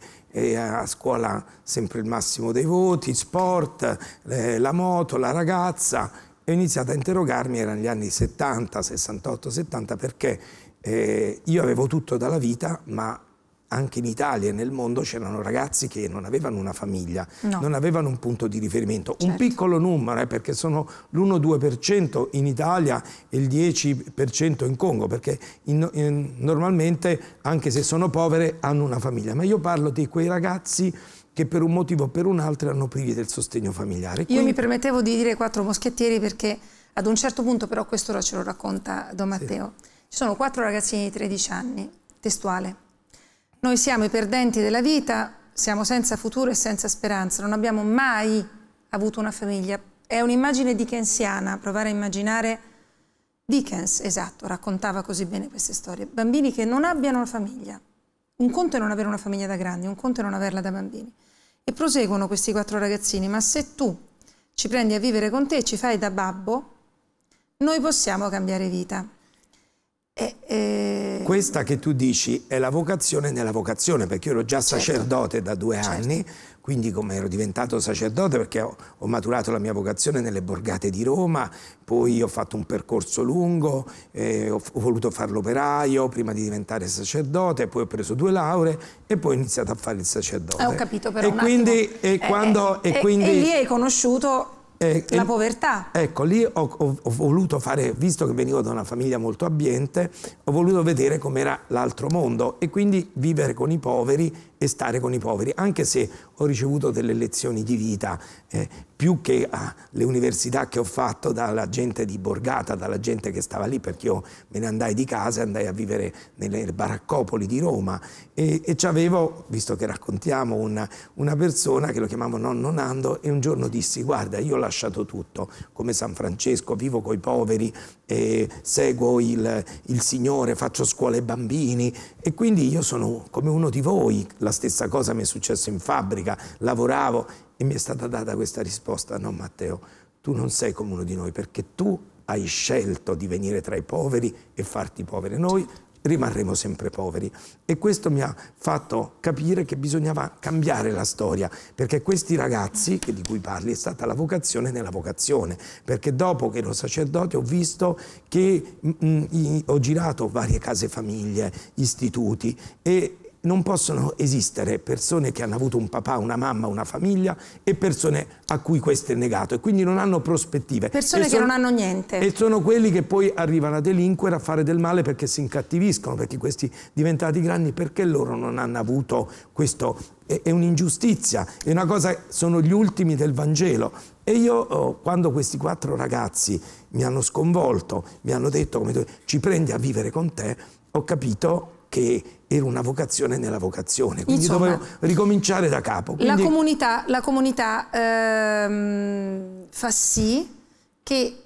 a scuola sempre il massimo dei voti, sport, la moto, la ragazza, e ho iniziato a interrogarmi, erano gli anni 70, 68, 70, perché eh, io avevo tutto dalla vita, ma anche in Italia e nel mondo c'erano ragazzi che non avevano una famiglia, no. non avevano un punto di riferimento. Certo. Un piccolo numero, eh, perché sono l'1-2% in Italia e il 10% in Congo, perché in, in, normalmente, anche se sono povere, hanno una famiglia. Ma io parlo di quei ragazzi che per un motivo o per un altro erano privi del sostegno familiare. Io mi permettevo di dire quattro moschettieri perché ad un certo punto, però questo ora ce lo racconta Don Matteo, sì. ci sono quattro ragazzini di 13 anni, testuale, noi siamo i perdenti della vita, siamo senza futuro e senza speranza, non abbiamo mai avuto una famiglia. È un'immagine dickensiana, provare a immaginare Dickens, esatto, raccontava così bene queste storie. Bambini che non abbiano una famiglia. Un conto è non avere una famiglia da grandi, un conto è non averla da bambini. E proseguono questi quattro ragazzini, ma se tu ci prendi a vivere con te e ci fai da babbo, noi possiamo cambiare vita. Eh, eh... Questa che tu dici è la vocazione nella vocazione, perché io ero già certo. sacerdote certo. da due certo. anni, quindi come ero diventato sacerdote perché ho, ho, maturato la mia vocazione nelle borgate di Roma, poi ho fatto un percorso lungo, eh, ho, ho, voluto fare l'operaio prima di diventare sacerdote, poi ho preso due lauree e poi ho iniziato a fare il sacerdote. Eh, ho capito però. E quindi, e eh, quando, eh, e eh, quindi... e lì hai conosciuto eh, la povertà. Ecco, lì ho, ho, ho, voluto fare, visto che venivo da una famiglia molto abbiente, ho voluto vedere com'era l'altro mondo e quindi vivere con i poveri e stare con i poveri, anche se ho ricevuto delle lezioni di vita. Eh, più che alle università che ho fatto dalla gente di Borgata, dalla gente che stava lì, perché io me ne andai di casa, e andai a vivere nelle baraccopoli di Roma e, e c'avevo, visto che raccontiamo, una, una persona che lo chiamavo nonno Nando e un giorno dissi guarda io ho lasciato tutto, come San Francesco, vivo coi poveri, eh, seguo il, il Signore, faccio scuola ai bambini e quindi io sono come uno di voi, la stessa cosa mi è successa in fabbrica, lavoravo e mi è stata data questa risposta, no Matteo, tu non sei come uno di noi perché tu hai scelto di venire tra i poveri e farti poveri, Noi rimarremo sempre poveri. E questo mi ha fatto capire che bisognava cambiare la storia, perché questi ragazzi di cui parli è stata la vocazione nella vocazione, perché dopo che ero sacerdote ho visto che mh, mm, mh, mm, ho girato varie case famiglie, istituti e non possono esistere persone che hanno avuto un papà, una mamma, una famiglia e persone a cui questo è negato e quindi non hanno prospettive. Persone sono, che non hanno niente. E sono quelli che poi arrivano a delinquere, a fare del male perché si incattiviscono, perché questi diventati grandi, perché loro non hanno avuto questo... È, è un'ingiustizia, è una cosa, sono gli ultimi del Vangelo. E io, oh, quando questi quattro ragazzi mi hanno sconvolto, mi hanno detto, come tu, ci prendi a vivere con te, ho capito che era una vocazione nella vocazione, quindi Insomma, dovevo ricominciare da capo. Quindi... La comunità, la comunità ehm, fa sì che,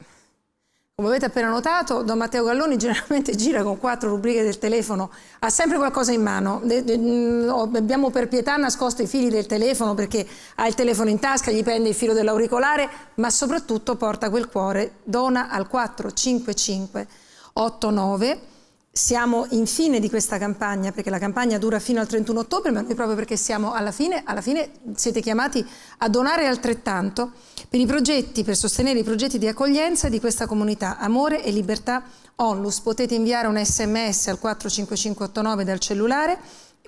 come avete appena notato, Don Matteo Galloni generalmente gira con quattro rubriche del telefono, ha sempre qualcosa in mano, de, de, no, mm, oh, abbiamo per pietà nascosto i fili del telefono perché ha il telefono in tasca, gli pende il filo dell'auricolare, ma soprattutto porta quel cuore, dona al 45589 siamo in fine di questa campagna, perché la campagna dura fino al 31 ottobre, ma noi proprio perché siamo alla fine, alla fine siete chiamati a donare altrettanto per i progetti, per sostenere i progetti di accoglienza di questa comunità, Amore e Libertà Onlus. Potete inviare un sms al 45589 dal cellulare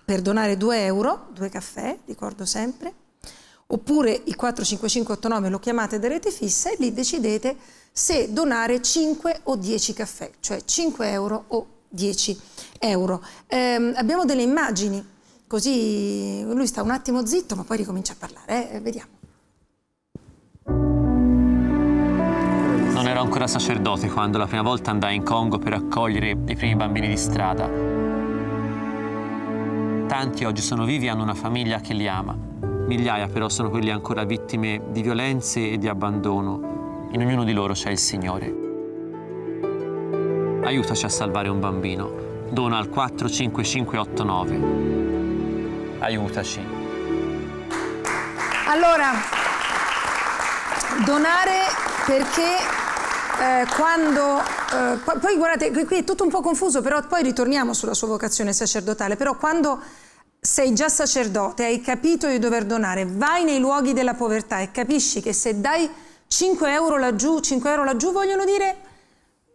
per donare 2 euro, 2 caffè, ricordo sempre, oppure il 45589 lo chiamate da rete fissa e lì decidete se donare 5 o 10 caffè, cioè 5 euro o 10 10 euro. Eh, abbiamo delle immagini, così lui sta un attimo zitto ma poi ricomincia a parlare, eh? vediamo. Non ero ancora sacerdote quando la prima volta andai in Congo per accogliere i primi bambini di strada. Tanti oggi sono vivi e hanno una famiglia che li ama. Migliaia però sono quelli ancora vittime di violenze e di abbandono. In ognuno di loro c'è il Signore aiutaci a salvare un bambino. Dona al 45589. Aiutaci. Allora, donare perché eh, quando eh, poi guardate qui è tutto un po' confuso però poi ritorniamo sulla sua vocazione sacerdotale però quando sei già sacerdote hai capito di dover donare vai nei luoghi della povertà e capisci che se dai 5 euro laggiù 5 euro laggiù vogliono dire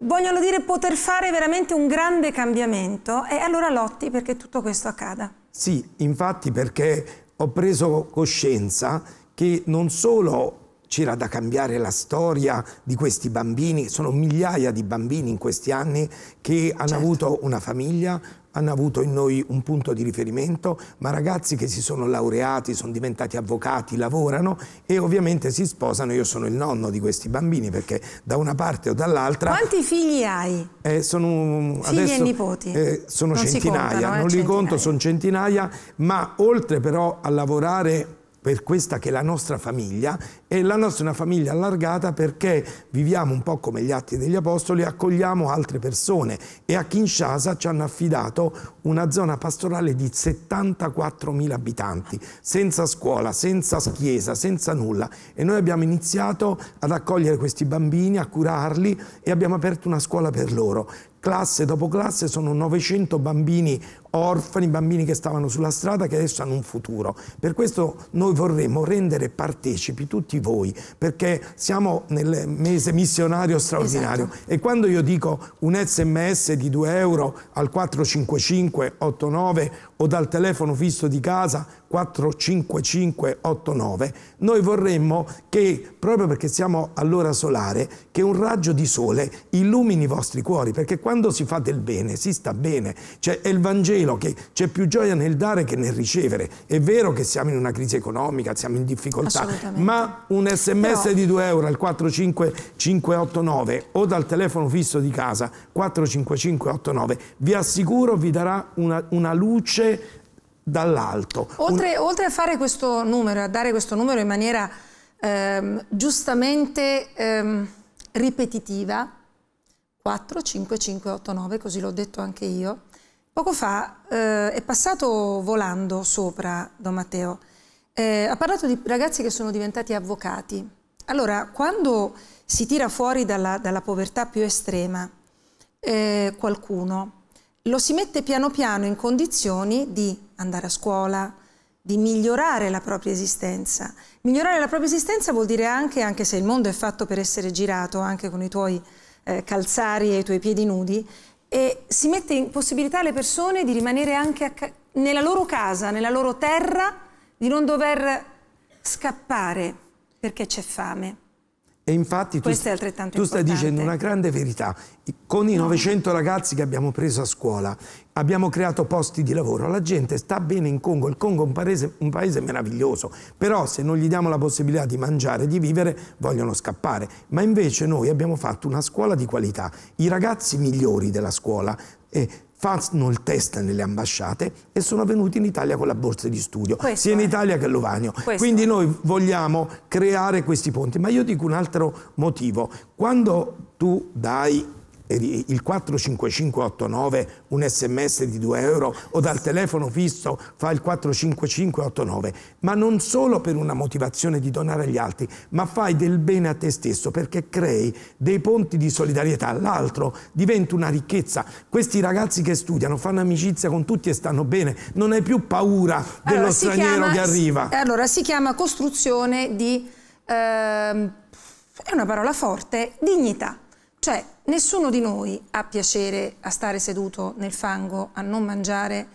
vogliono dire poter fare veramente un grande cambiamento e allora lotti perché tutto questo accada. Sì, infatti perché ho preso coscienza che non solo c'era da cambiare la storia di questi bambini, sono migliaia di bambini in questi anni che hanno certo. avuto una famiglia, hanno avuto in noi un punto di riferimento, ma ragazzi che si sono laureati, sono diventati avvocati, lavorano e ovviamente si sposano. Io sono il nonno di questi bambini perché da una parte o dall'altra... Quanti figli hai? Eh, sono, figli adesso, e nipoti? Eh, sono non centinaia, contano, eh, non li conto, sono centinaia, ma oltre però a lavorare per questa che è la nostra famiglia e la nostra è una famiglia allargata perché viviamo un po' come gli atti degli apostoli, accogliamo altre persone e a Kinshasa ci hanno affidato una zona pastorale di 74.000 abitanti, senza scuola, senza chiesa, senza nulla e noi abbiamo iniziato ad accogliere questi bambini, a curarli e abbiamo aperto una scuola per loro classe dopo classe sono 900 bambini orfani, bambini che stavano sulla strada che adesso hanno un futuro. Per questo noi vorremmo rendere partecipi tutti voi, perché siamo nel mese missionario straordinario esatto. e quando io dico un sms di 2 euro al 45589 o dal telefono fisso di casa 45589, noi vorremmo che, proprio perché siamo all'ora solare, che un raggio di sole illumini i vostri cuori, perché quando si fa del bene si sta bene, cioè è il Vangelo velo che c'è più gioia nel dare che nel ricevere. È vero che siamo in una crisi economica, siamo in difficoltà, ma un sms Però... di 2 euro al 45589 o dal telefono fisso di casa 45589 vi assicuro vi darà una, una luce dall'alto. Oltre, un... oltre, a fare questo numero, a dare questo numero in maniera ehm, giustamente ehm, ripetitiva, 4, così l'ho detto anche io, Poco fa eh, è passato volando sopra Don Matteo. Eh, ha parlato di ragazzi che sono diventati avvocati. Allora, quando si tira fuori dalla, dalla povertà più estrema eh, qualcuno, lo si mette piano piano in condizioni di andare a scuola, di migliorare la propria esistenza. Migliorare la propria esistenza vuol dire anche, anche se il mondo è fatto per essere girato, anche con i tuoi eh, calzari e i tuoi piedi nudi, e si mette in possibilità alle persone di rimanere anche nella loro casa, nella loro terra, di non dover scappare perché c'è fame. E infatti tu, tu stai dicendo una grande verità. Con i 900 ragazzi che abbiamo preso a scuola abbiamo creato posti di lavoro. La gente sta bene in Congo, il Congo è un paese, un paese meraviglioso, però se non gli diamo la possibilità di mangiare, di vivere, vogliono scappare. Ma invece noi abbiamo fatto una scuola di qualità. I ragazzi migliori della scuola... Eh, fanno il test nelle ambasciate e sono venuti in Italia con la borsa di studio, Questo sia in è. Italia che a Lovagno. Questo Quindi noi vogliamo creare questi ponti. Ma io dico un altro motivo. Quando tu dai il 45589 un sms di 2 euro o dal telefono fisso fa il 45589 ma non solo per una motivazione di donare agli altri ma fai del bene a te stesso perché crei dei ponti di solidarietà l'altro diventa una ricchezza questi ragazzi che studiano fanno amicizia con tutti e stanno bene non hai più paura dello allora, straniero chiama, che arriva allora si chiama costruzione di ehm, è una parola forte dignità cioè Nessuno di noi ha piacere a stare seduto nel fango, a non mangiare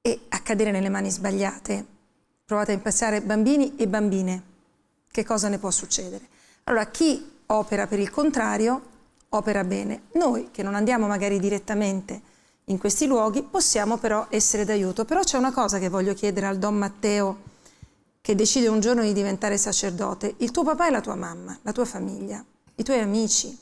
e a cadere nelle mani sbagliate. Provate a pensare bambini e bambine, che cosa ne può succedere? Allora chi opera per il contrario opera bene. Noi che non andiamo magari direttamente in questi luoghi possiamo però essere d'aiuto. Però c'è una cosa che voglio chiedere al Don Matteo che decide un giorno di diventare sacerdote. Il tuo papà e la tua mamma, la tua famiglia, i tuoi amici,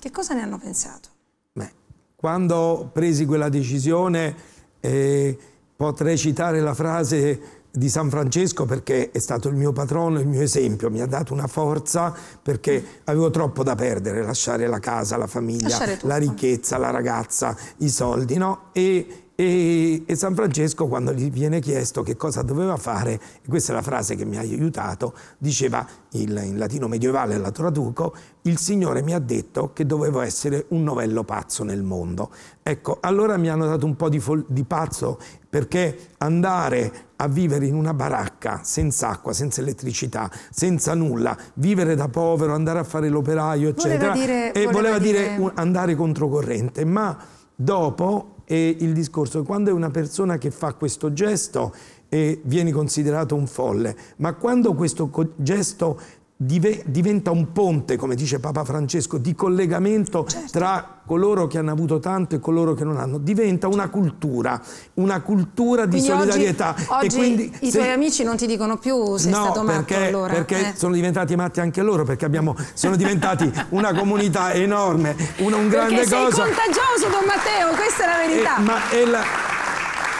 che cosa ne hanno pensato? Beh, quando presi quella decisione, eh, potrei citare la frase di San Francesco perché è stato il mio patrono, il mio esempio, mi ha dato una forza perché avevo troppo da perdere, lasciare la casa, la famiglia, la ricchezza, la ragazza, i soldi, no? E e, e, San Francesco, quando gli viene chiesto che cosa doveva fare, questa è la frase che mi ha aiutato, diceva il, in latino medievale alla traduco, il Signore mi ha detto che dovevo essere un novello pazzo nel mondo. Ecco, allora mi hanno dato un po' di, di pazzo perché andare a vivere in una baracca senza acqua, senza elettricità, senza nulla, vivere da povero, andare a fare l'operaio, eccetera, voleva dire, e voleva, voleva dire, dire andare controcorrente, ma dopo e il discorso quando è una persona che fa questo gesto e eh, viene considerato un folle, ma quando questo gesto dive, diventa un ponte, come dice Papa Francesco, di collegamento certo. tra coloro che hanno avuto tanto e coloro che non hanno. Diventa una cultura, una cultura quindi di solidarietà. Oggi, oggi quindi, i se... tuoi amici non ti dicono più sei no, stato matto perché, allora. perché eh. sono diventati matti anche loro, perché abbiamo, sono diventati una comunità enorme, una, un grande perché cosa. sei contagioso Don Matteo, questa è la verità. E, eh, ma è la,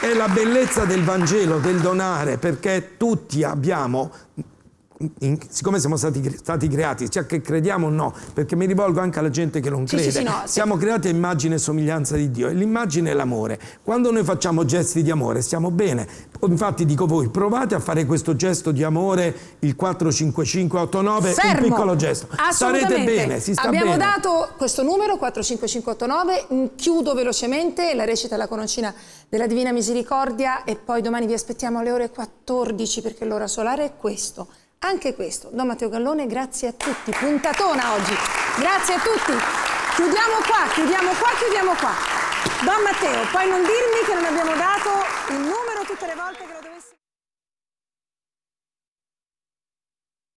è la bellezza del Vangelo, del donare, perché tutti abbiamo in, siccome siamo stati, stati, creati, cioè che crediamo o no, perché mi rivolgo anche alla gente che non crede, sì, sì, sì, no, siamo creati a immagine e somiglianza di Dio e l'immagine è l'amore. Quando noi facciamo gesti di amore stiamo bene, infatti dico voi provate a fare questo gesto di amore, il 45589, Fermo. un piccolo gesto, sarete bene, si sta Abbiamo bene. dato questo numero 45589, mm, chiudo velocemente la recita la conoscina della Divina Misericordia e poi domani vi aspettiamo alle ore 14 perché l'ora solare è questo anche questo. Don Matteo Gallone, grazie a tutti. Puntatona oggi. Grazie a tutti. Chiudiamo qua, chiudiamo qua, chiudiamo qua. Don Matteo, poi non dirmi che non abbiamo dato il numero tutte le volte.